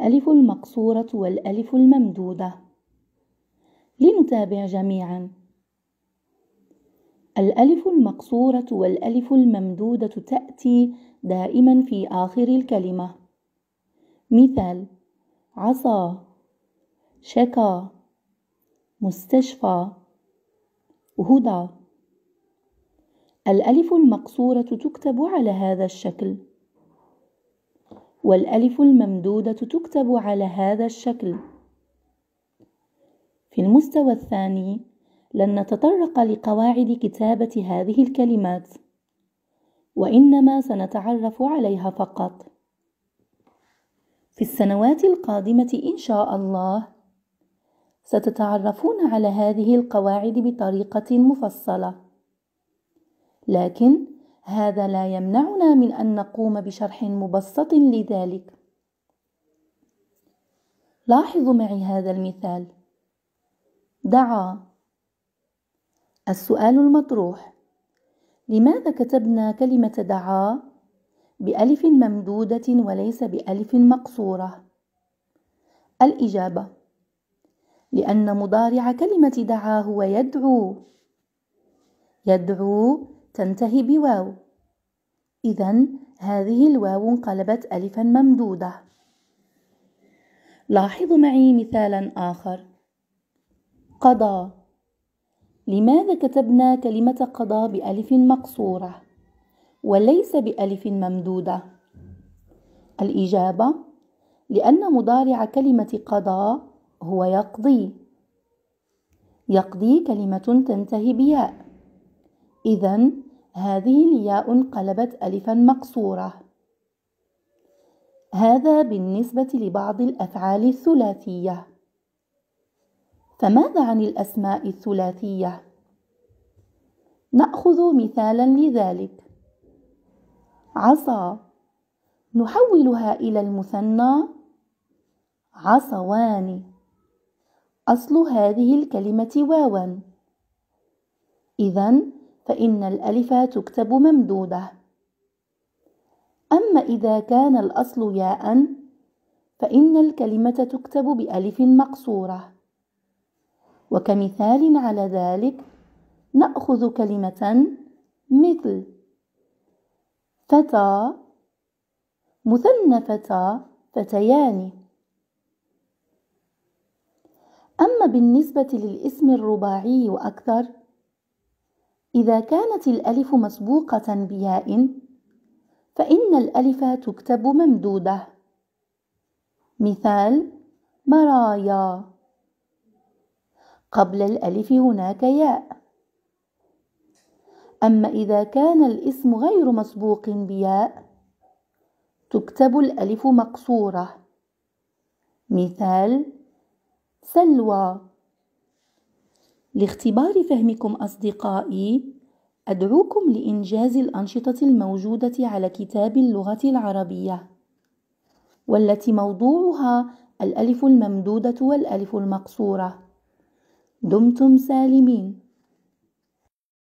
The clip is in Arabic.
ألف المقصورة والألف الممدودة لنتابع جميعا الألف المقصورة والألف الممدودة تأتي دائما في آخر الكلمة مثال عصا شكا مستشفى هدى الألف المقصورة تكتب على هذا الشكل والألف الممدودة تكتب على هذا الشكل في المستوى الثاني لن نتطرق لقواعد كتابة هذه الكلمات وإنما سنتعرف عليها فقط في السنوات القادمة إن شاء الله ستتعرفون على هذه القواعد بطريقة مفصلة لكن هذا لا يمنعنا من أن نقوم بشرح مبسط لذلك لاحظوا معي هذا المثال دعا السؤال المطروح لماذا كتبنا كلمة دعا بألف ممدودة وليس بألف مقصورة؟ الإجابة لأن مضارع كلمة دعا هو يدعو يدعو تنتهي بواو إذا هذه الواو انقلبت ألفا ممدودة لاحظوا معي مثالا آخر قضى لماذا كتبنا كلمة قضى بألف مقصورة وليس بألف ممدودة؟ الإجابة لأن مضارع كلمة قضى هو يقضي يقضي كلمة تنتهي بياء إذا هذه الياء انقلبت ألفا مقصورة هذا بالنسبة لبعض الأفعال الثلاثية فماذا عن الأسماء الثلاثية؟ نأخذ مثالا لذلك عصا نحولها إلى المثنى عصوان أصل هذه الكلمة واوا إذا فإن الألف تكتب ممدودة أما إذا كان الأصل ياء فإن الكلمة تكتب بألف مقصورة وكمثال على ذلك نأخذ كلمة مثل فتى مثنى فتى فتيان أما بالنسبة للاسم الرباعي وأكثر إذا كانت الألف مسبوقة بياء فإن الألف تكتب ممدودة مثال مرايا قبل الألف هناك ياء أما إذا كان الاسم غير مسبوق بياء تكتب الألف مقصورة مثال سلوى لاختبار فهمكم أصدقائي أدعوكم لإنجاز الأنشطة الموجودة على كتاب اللغة العربية والتي موضوعها الألف الممدودة والألف المقصورة دمتم سالمين